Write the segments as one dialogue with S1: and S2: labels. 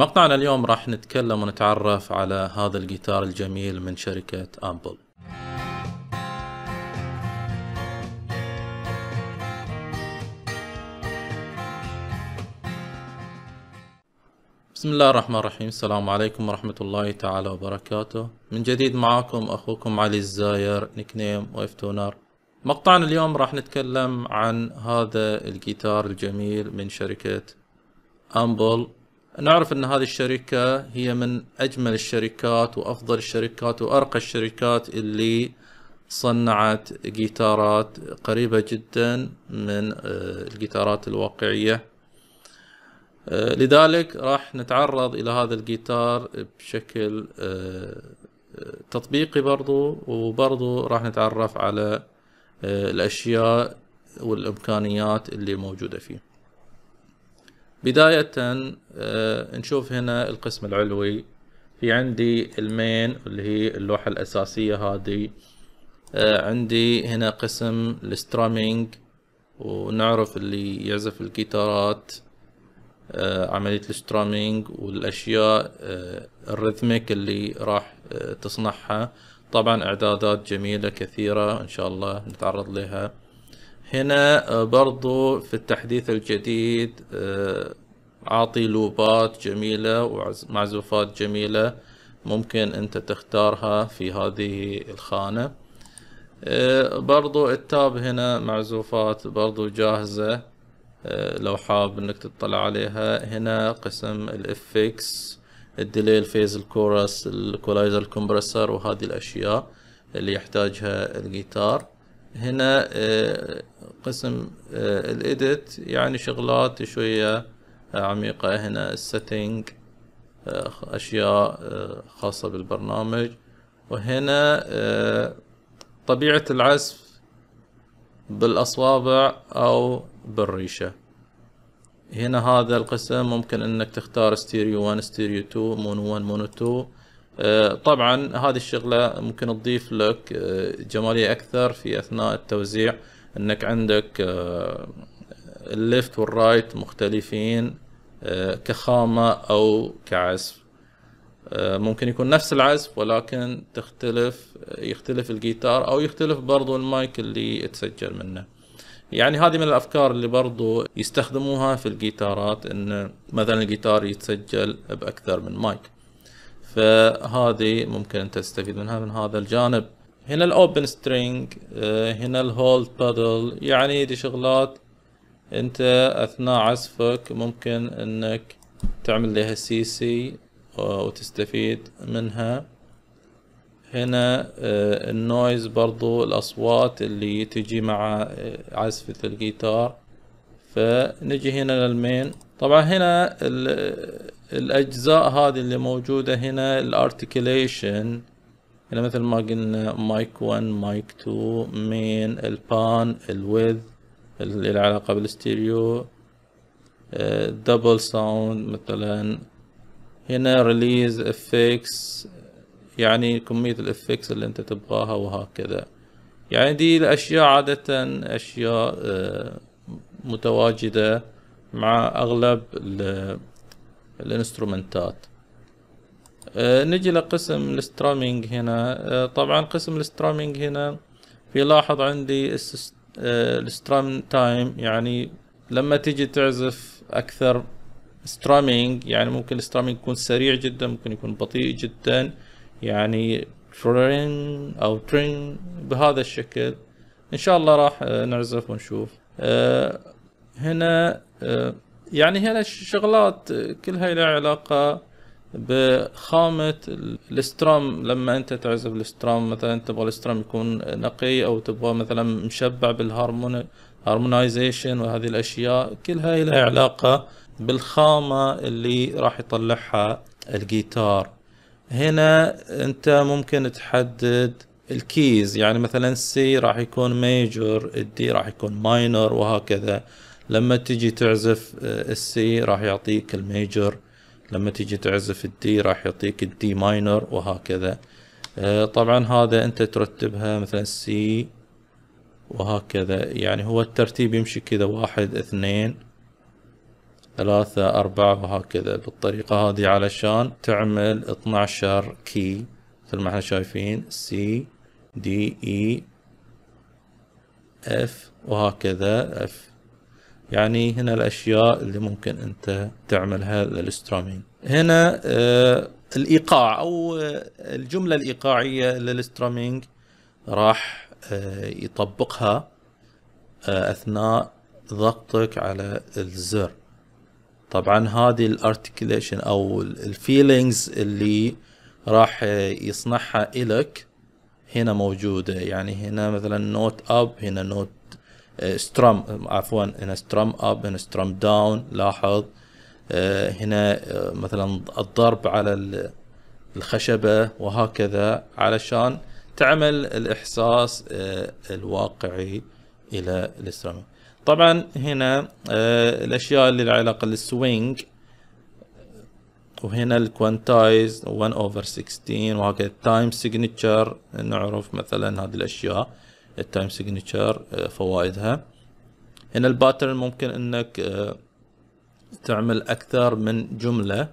S1: مقطعنا اليوم راح نتكلم ونتعرف على هذا الجيتار الجميل من شركة أمبل بسم الله الرحمن الرحيم السلام عليكم ورحمة الله تعالى وبركاته من جديد معاكم أخوكم علي الزاير ويف تونر مقطعنا اليوم راح نتكلم عن هذا الجيتار الجميل من شركة أمبل نعرف ان هذه الشركه هي من اجمل الشركات وافضل الشركات وارقى الشركات اللي صنعت جيتارات قريبه جدا من آه، الجيتارات الواقعيه آه، لذلك راح نتعرض الى هذا الجيتار بشكل آه، تطبيقي برضو وبرضو راح نتعرف على الاشياء والامكانيات اللي موجوده فيه بداية آه، نشوف هنا القسم العلوي في عندي المين اللي هي اللوحة الأساسية هذه آه، عندي هنا قسم السترامينج ونعرف اللي يعزف الجيتارات آه، عملية السترامينج والأشياء الريثميك اللي راح تصنعها طبعا إعدادات جميلة كثيرة إن شاء الله نتعرض لها هنا آه، برضو في التحديث الجديد آه، عاطي لوبات جميلة ومعزوفات جميلة ممكن انت تختارها في هذه الخانة آه، برضو التاب هنا معزوفات برضو جاهزة لو حاب انك تطلع عليها هنا قسم الافكس الديلي الفيز الكورس الكولايزر الكمبرسر وهذه الاشياء اللي يحتاجها الجيتار هنا آه، قسم آه، الايديت يعني شغلات شوية آه، عميقة هنا السيتنج اشياء خاصة بالبرنامج وهنا طبيعة العزف بالاصابع او بالريشة هنا هذا القسم ممكن انك تختار ستيريو 1 ستيريو 2 مونو 1 مونو 2 آه، طبعا هذه الشغلة ممكن تضيف لك آه، جمالية أكثر في أثناء التوزيع أنك عندك آه، الليفت والرايت مختلفين كخامة أو كعزف ممكن يكون نفس العزف ولكن تختلف يختلف الجيتار أو يختلف برضو المايك اللي تسجل منه يعني هذه من الأفكار اللي برضو يستخدموها في الجيتارات أن مثلا الجيتار يتسجل بأكثر من مايك فهذه ممكن أن تستفيد منها من هذا الجانب هنا الاوبن آه، سترينج هنا الهولد بادل يعني دي شغلات انت اثناء عزفك ممكن انك تعمل لها سي سي آه، وتستفيد منها هنا آه، النويز برضو الاصوات اللي تجي مع عزفة الجيتار فنجي هنا للمين طبعا هنا الاجزاء هذه اللي موجوده هنا الارتكيليشن يعني مثل ما قلنا مايك 1 مايك 2 مين البان الويذ اللي له علاقه دبل ساوند آه، مثلا هنا ريليز افكس يعني كمية الافكس اللي انت تبغاها وهكذا يعني دي الاشياء عادة اشياء آه، متواجدة مع اغلب الانسترومنتات آه، نجي لقسم السترامينج هنا آه، طبعا قسم السترامينج هنا بيلاحظ عندي آه، السترام تايم يعني لما تيجي تعزف اكثر سترامينج يعني ممكن السترامينج يكون سريع جدا ممكن يكون بطيء جدا يعني ترين او ترين بهذا الشكل ان شاء الله راح نعزف ونشوف هنا يعني هنا الشغلات كلها لها علاقة بخامة الاسترام لما انت تعزف الاسترام مثلا تبغى الاسترام يكون نقي او تبغى مثلا مشبع هارمونايزيشن وهذه الاشياء كلها لها علاقة بالخامة اللي راح يطلعها الجيتار هنا انت ممكن تحدد الكيز يعني مثلا السي راح يكون ميجور الدي راح يكون ماينور وهكذا لما تجي تعزف السي آه، راح يعطيك الميجر لما تجي تعزف الدي راح يعطيك الدي ماينر وهكذا آه، طبعا هذا انت ترتبها مثلا سي وهكذا يعني هو الترتيب يمشي كذا واحد اثنين ثلاثة أربعة وهكذا بالطريقة هذه علشان تعمل 12 كي مثل ما احنا شايفين سي دي اي اف وهكذا اف يعني هنا الأشياء اللي ممكن أنت تعملها للسترومين هنا آه، الإيقاع أو آه، الجملة الإيقاعية للسترومينج راح آه، يطبقها أثناء ضغطك على الزر طبعا هذه الارتكليشن او الفيلينجز اللي راح يصنعها الك هنا موجوده يعني هنا مثلا نوت اب هنا نوت سترم آه، عفوا هنا سترم اب هنا سترم داون لاحظ آه، هنا آه، مثلا الضرب على الخشبة وهكذا علشان تعمل الإحساس الواقعي إلى الاسترمة طبعا هنا الأشياء اللي العلاقة للسوينج وهنا الكوانتايز 1 اوفر 16 وهكذا التايم سيجنتشر نعرف مثلا هذه الأشياء التايم آه، سيجنتشر فوائدها هنا الباترن ممكن انك آه، تعمل اكثر من جملة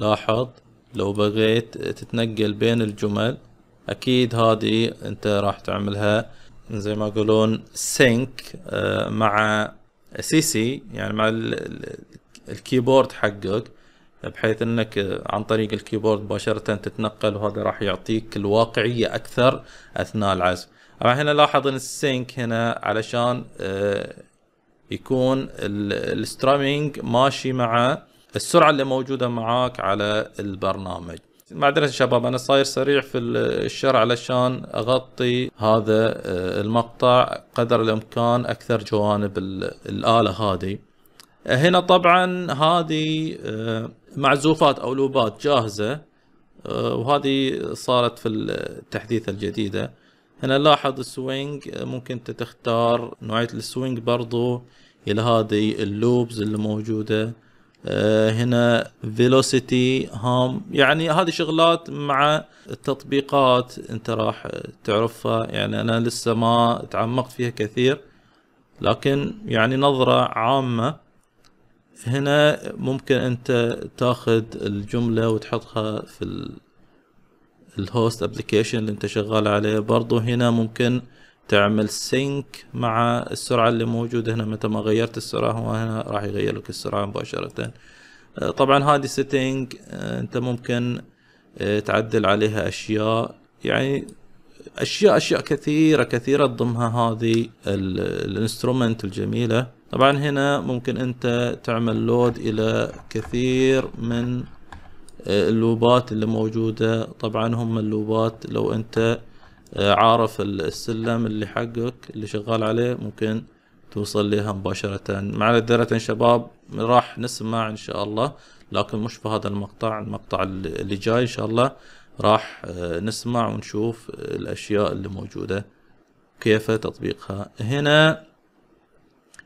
S1: لاحظ لو بغيت تتنقل بين الجمل اكيد هذه انت راح تعملها زي ما يقولون سينك آه، مع سي سي يعني مع الكيبورد حقك بحيث انك عن طريق الكيبورد مباشره تتنقل وهذا راح يعطيك الواقعيه اكثر اثناء العزف اما هنا لاحظ ان السينك هنا علشان آه، يكون السترامينج ماشي مع السرعه اللي موجوده معاك على البرنامج معذرة شباب انا صاير سريع في الشرع علشان اغطي هذا آه، المقطع قدر الامكان اكثر جوانب الاله هذه هنا طبعا هذه آه، معزوفات او لوبات جاهزه آه، وهذه صارت في التحديثه الجديده هنا لاحظ السوينج آه، ممكن انت تختار نوعيه السوينج برضو الى هذه اللوبز اللي موجوده هنا فيلوسيتي هام يعني هذه شغلات مع التطبيقات انت راح تعرفها يعني انا لسه ما تعمقت فيها كثير لكن يعني نظرة عامة هنا ممكن انت تاخذ الجملة وتحطها في الهوست ابلكيشن اللي انت شغال عليه برضو هنا ممكن تعمل سينك مع السرعة اللي موجودة هنا متى ما غيرت السرعة هو هنا راح يغير لك السرعة مباشرة آه، طبعا هذه سيتنج آه، انت ممكن آه، تعدل عليها اشياء يعني اشياء اشياء كثيرة كثيرة تضمها هذه الانسترومنت الجميلة طبعا هنا ممكن انت تعمل لود الى كثير من آه، اللوبات اللي موجودة طبعا هم اللوبات لو انت آه، عارف السلم اللي حقك اللي شغال عليه ممكن توصل لها مباشرة الذرة شباب راح نسمع ان شاء الله لكن مش في هذا المقطع المقطع اللي جاي ان شاء الله راح آه، نسمع ونشوف الاشياء اللي موجودة كيف تطبيقها هنا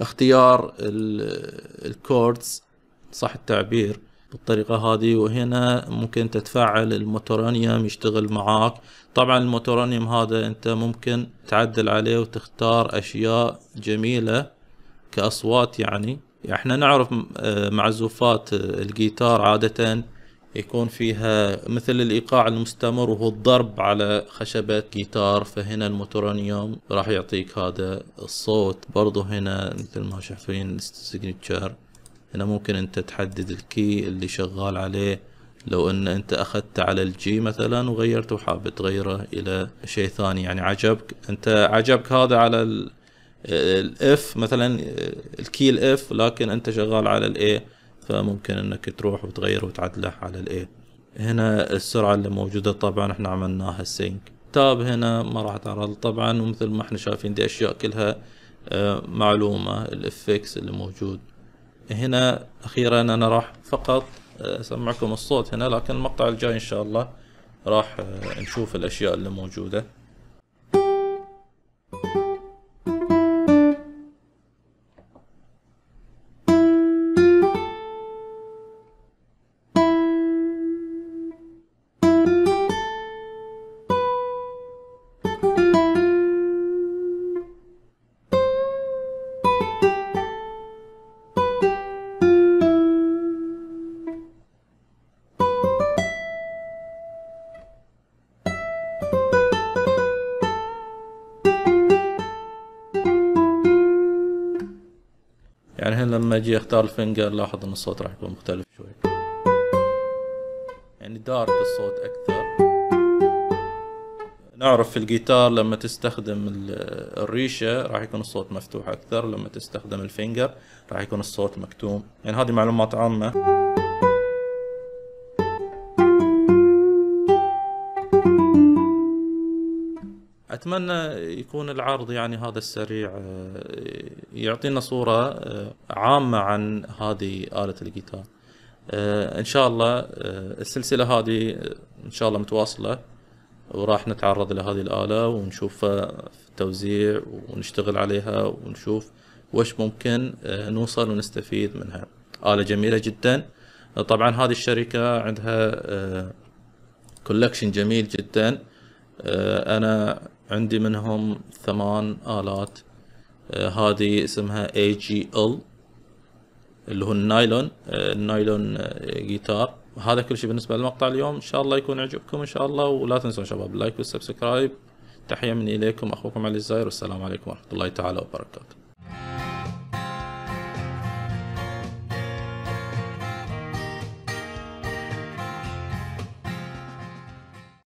S1: اختيار الكوردز صح التعبير بالطريقة هذه وهنا ممكن تتفعل الموتورونيوم يشتغل معاك طبعا الموتورونيوم هذا انت ممكن تعدل عليه وتختار اشياء جميلة كأصوات يعني احنا نعرف آه، معزوفات آه، الجيتار عادة يكون فيها مثل الإيقاع المستمر وهو الضرب على خشبات جيتار فهنا الموتورنيوم راح يعطيك هذا الصوت برضو هنا مثل ما شايفين السيجنتشر هنا ممكن انت تحدد الكي اللي شغال عليه لو ان انت اخذت على الجي مثلا وغيرته وحاب تغيره الى شيء ثاني يعني عجبك انت عجبك هذا على الاف مثلا الكي الاف لكن انت شغال على الاي فممكن انك تروح وتغير وتعدله على الاي هنا السرعة اللي موجودة طبعا احنا عملناها السينك تاب هنا ما راح تعرض طبعا ومثل ما احنا شايفين دي اشياء كلها آه، معلومة الافكس اللي موجود هنا اخيرا انا راح فقط آه، اسمعكم الصوت هنا لكن المقطع الجاي ان شاء الله راح آه، نشوف الاشياء اللي موجوده يعني هنا لما اجي اختار الفنجر لاحظ ان الصوت راح يكون مختلف شوي يعني دارك الصوت اكثر نعرف في الجيتار لما تستخدم الريشة راح يكون الصوت مفتوح أكثر لما تستخدم الفنجر راح يكون الصوت مكتوم يعني هذه معلومات عامة اتمنى يكون العرض يعني هذا السريع آه، يعطينا صوره آه، عامه عن هذه اله الجيتار آه، ان شاء الله السلسله هذه ان شاء الله متواصله وراح نتعرض لهذه الاله ونشوفها في التوزيع ونشتغل عليها ونشوف وش ممكن نوصل ونستفيد منها اله جميله جدا طبعا هذه الشركه عندها كولكشن جميل جدا انا عندي منهم ثمان آلات آه هذه اسمها AGL اللي هو النايلون آه النايلون آه جيتار هذا كل شيء بالنسبة لمقطع اليوم إن شاء الله يكون عجبكم إن شاء الله ولا تنسون شباب اللايك والسبسكرايب تحية مني إليكم أخوكم علي الزاير والسلام عليكم ورحمة الله تعالى وبركاته